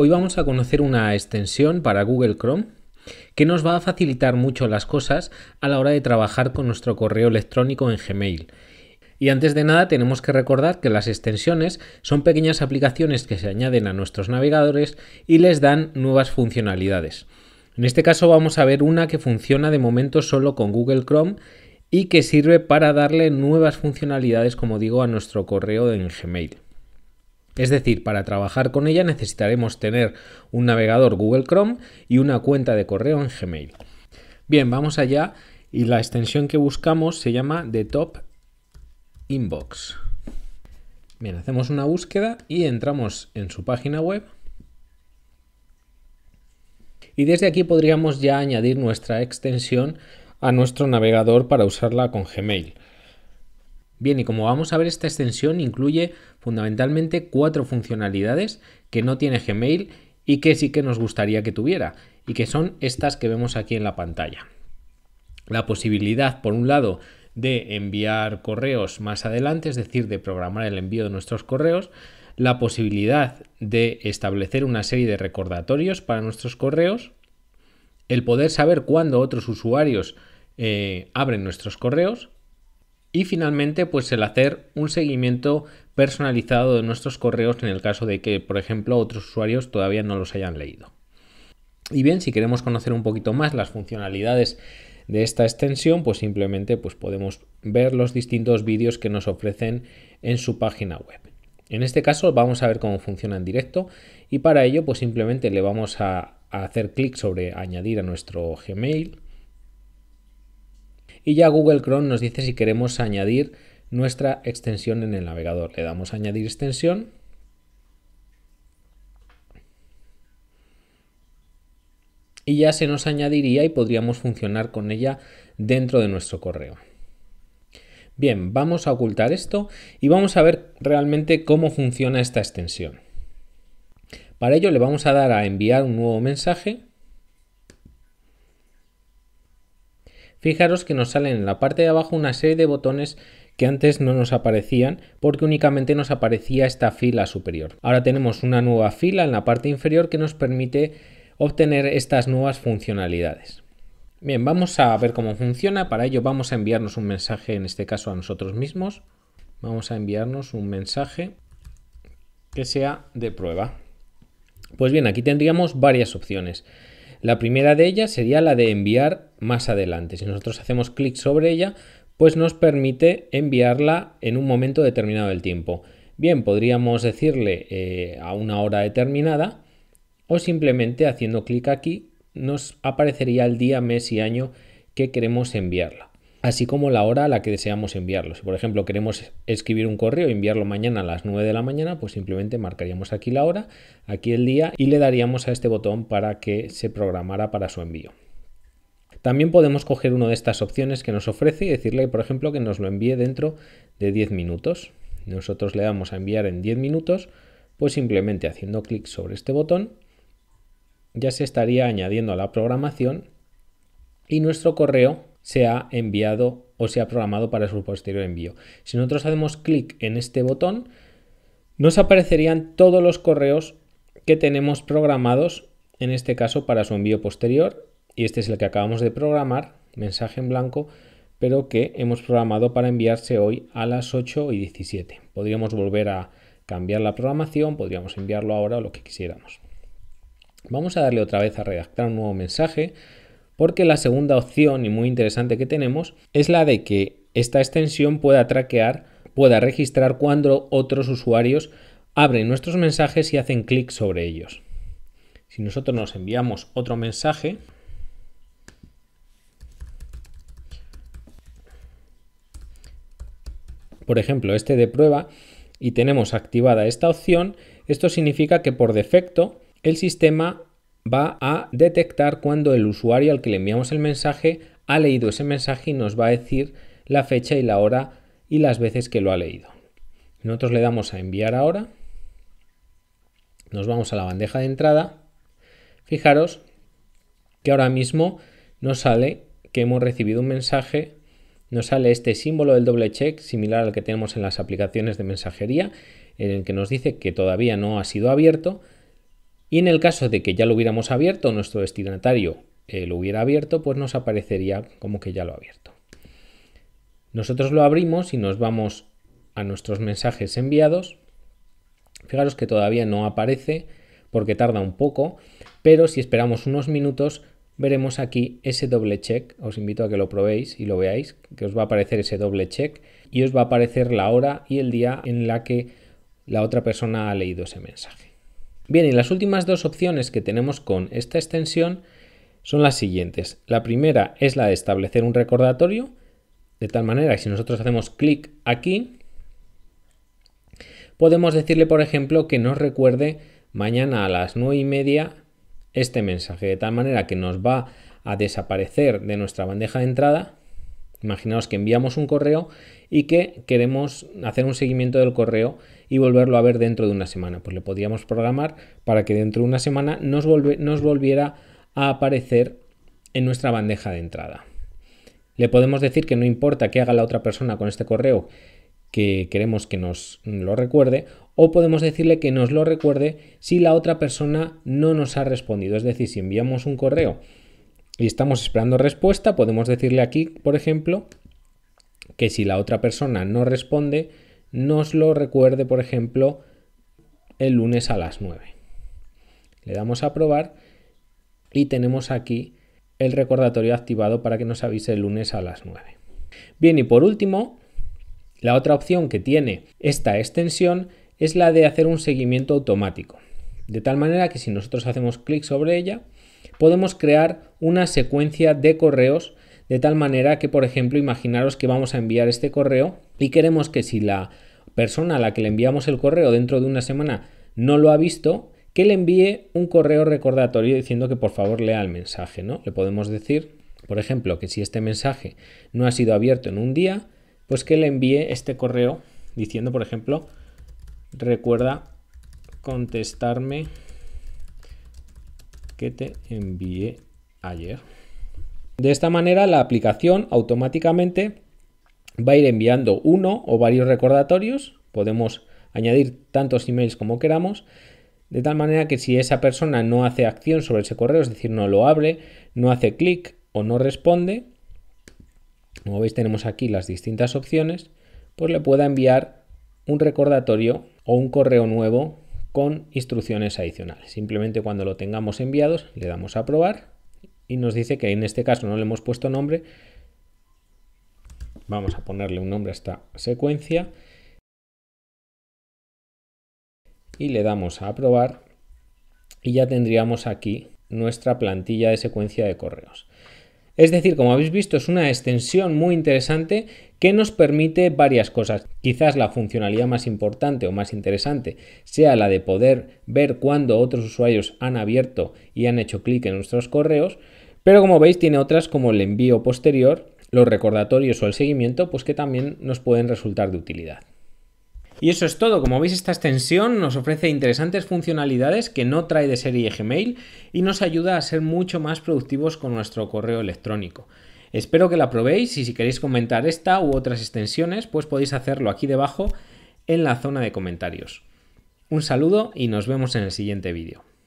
Hoy vamos a conocer una extensión para Google Chrome que nos va a facilitar mucho las cosas a la hora de trabajar con nuestro correo electrónico en Gmail. Y antes de nada tenemos que recordar que las extensiones son pequeñas aplicaciones que se añaden a nuestros navegadores y les dan nuevas funcionalidades. En este caso vamos a ver una que funciona de momento solo con Google Chrome y que sirve para darle nuevas funcionalidades, como digo, a nuestro correo en Gmail. Es decir, para trabajar con ella necesitaremos tener un navegador Google Chrome y una cuenta de correo en Gmail. Bien, vamos allá y la extensión que buscamos se llama The Top Inbox. Bien, hacemos una búsqueda y entramos en su página web. Y desde aquí podríamos ya añadir nuestra extensión a nuestro navegador para usarla con Gmail. Bien, y como vamos a ver, esta extensión incluye fundamentalmente cuatro funcionalidades que no tiene Gmail y que sí que nos gustaría que tuviera, y que son estas que vemos aquí en la pantalla. La posibilidad, por un lado, de enviar correos más adelante, es decir, de programar el envío de nuestros correos, la posibilidad de establecer una serie de recordatorios para nuestros correos, el poder saber cuándo otros usuarios eh, abren nuestros correos, y finalmente, pues el hacer un seguimiento personalizado de nuestros correos en el caso de que, por ejemplo, otros usuarios todavía no los hayan leído. Y bien, si queremos conocer un poquito más las funcionalidades de esta extensión, pues simplemente pues podemos ver los distintos vídeos que nos ofrecen en su página web. En este caso vamos a ver cómo funciona en directo y para ello pues simplemente le vamos a, a hacer clic sobre añadir a nuestro Gmail y ya Google Chrome nos dice si queremos añadir nuestra extensión en el navegador. Le damos a añadir extensión. Y ya se nos añadiría y podríamos funcionar con ella dentro de nuestro correo. Bien, vamos a ocultar esto y vamos a ver realmente cómo funciona esta extensión. Para ello le vamos a dar a enviar un nuevo mensaje Fijaros que nos salen en la parte de abajo una serie de botones que antes no nos aparecían porque únicamente nos aparecía esta fila superior. Ahora tenemos una nueva fila en la parte inferior que nos permite obtener estas nuevas funcionalidades. Bien, vamos a ver cómo funciona. Para ello vamos a enviarnos un mensaje, en este caso a nosotros mismos. Vamos a enviarnos un mensaje que sea de prueba. Pues bien, aquí tendríamos varias opciones. La primera de ellas sería la de enviar más adelante. Si nosotros hacemos clic sobre ella, pues nos permite enviarla en un momento determinado del tiempo. Bien, podríamos decirle eh, a una hora determinada o simplemente haciendo clic aquí nos aparecería el día, mes y año que queremos enviarla así como la hora a la que deseamos enviarlo. Si por ejemplo queremos escribir un correo y enviarlo mañana a las 9 de la mañana, pues simplemente marcaríamos aquí la hora, aquí el día y le daríamos a este botón para que se programara para su envío. También podemos coger una de estas opciones que nos ofrece y decirle, por ejemplo, que nos lo envíe dentro de 10 minutos. Nosotros le damos a enviar en 10 minutos, pues simplemente haciendo clic sobre este botón ya se estaría añadiendo a la programación y nuestro correo se ha enviado o se ha programado para su posterior envío. Si nosotros hacemos clic en este botón, nos aparecerían todos los correos que tenemos programados, en este caso para su envío posterior, y este es el que acabamos de programar, mensaje en blanco, pero que hemos programado para enviarse hoy a las 8 y 17. Podríamos volver a cambiar la programación, podríamos enviarlo ahora o lo que quisiéramos. Vamos a darle otra vez a redactar un nuevo mensaje, porque la segunda opción, y muy interesante que tenemos, es la de que esta extensión pueda traquear, pueda registrar cuando otros usuarios abren nuestros mensajes y hacen clic sobre ellos. Si nosotros nos enviamos otro mensaje, por ejemplo este de prueba, y tenemos activada esta opción, esto significa que por defecto el sistema va a detectar cuando el usuario al que le enviamos el mensaje ha leído ese mensaje y nos va a decir la fecha y la hora y las veces que lo ha leído. Nosotros le damos a enviar ahora, nos vamos a la bandeja de entrada, fijaros que ahora mismo nos sale que hemos recibido un mensaje, nos sale este símbolo del doble check similar al que tenemos en las aplicaciones de mensajería, en el que nos dice que todavía no ha sido abierto, y en el caso de que ya lo hubiéramos abierto, nuestro destinatario eh, lo hubiera abierto, pues nos aparecería como que ya lo ha abierto. Nosotros lo abrimos y nos vamos a nuestros mensajes enviados. Fijaros que todavía no aparece porque tarda un poco, pero si esperamos unos minutos veremos aquí ese doble check. Os invito a que lo probéis y lo veáis, que os va a aparecer ese doble check y os va a aparecer la hora y el día en la que la otra persona ha leído ese mensaje. Bien, y las últimas dos opciones que tenemos con esta extensión son las siguientes. La primera es la de establecer un recordatorio, de tal manera que si nosotros hacemos clic aquí, podemos decirle, por ejemplo, que nos recuerde mañana a las 9 y media este mensaje, de tal manera que nos va a desaparecer de nuestra bandeja de entrada Imaginaos que enviamos un correo y que queremos hacer un seguimiento del correo y volverlo a ver dentro de una semana. Pues le podríamos programar para que dentro de una semana nos, volviera a aparecer en nuestra bandeja de entrada. Le podemos decir que no importa qué haga la otra persona con este correo, que queremos que nos lo recuerde, o podemos decirle que nos lo recuerde si la otra persona no nos ha respondido. Es decir, si enviamos un correo y estamos esperando respuesta, podemos decirle aquí, por ejemplo, que si la otra persona no responde, nos lo recuerde, por ejemplo, el lunes a las 9. Le damos a probar y tenemos aquí el recordatorio activado para que nos avise el lunes a las 9. Bien, y por último, la otra opción que tiene esta extensión es la de hacer un seguimiento automático. De tal manera que si nosotros hacemos clic sobre ella, podemos crear una secuencia de correos de tal manera que, por ejemplo, imaginaros que vamos a enviar este correo y queremos que si la persona a la que le enviamos el correo dentro de una semana no lo ha visto, que le envíe un correo recordatorio diciendo que por favor lea el mensaje, ¿no? Le podemos decir, por ejemplo, que si este mensaje no ha sido abierto en un día, pues que le envíe este correo diciendo, por ejemplo, recuerda contestarme que te envié ayer. De esta manera la aplicación automáticamente va a ir enviando uno o varios recordatorios. Podemos añadir tantos emails como queramos. De tal manera que si esa persona no hace acción sobre ese correo, es decir, no lo abre, no hace clic o no responde, como veis tenemos aquí las distintas opciones, pues le pueda enviar un recordatorio o un correo nuevo instrucciones adicionales. Simplemente cuando lo tengamos enviados le damos a probar y nos dice que en este caso no le hemos puesto nombre. Vamos a ponerle un nombre a esta secuencia y le damos a aprobar y ya tendríamos aquí nuestra plantilla de secuencia de correos. Es decir, como habéis visto, es una extensión muy interesante que nos permite varias cosas. Quizás la funcionalidad más importante o más interesante sea la de poder ver cuándo otros usuarios han abierto y han hecho clic en nuestros correos, pero como veis tiene otras como el envío posterior, los recordatorios o el seguimiento, pues que también nos pueden resultar de utilidad. Y eso es todo, como veis esta extensión nos ofrece interesantes funcionalidades que no trae de serie Gmail y nos ayuda a ser mucho más productivos con nuestro correo electrónico. Espero que la probéis y si queréis comentar esta u otras extensiones pues podéis hacerlo aquí debajo en la zona de comentarios. Un saludo y nos vemos en el siguiente vídeo.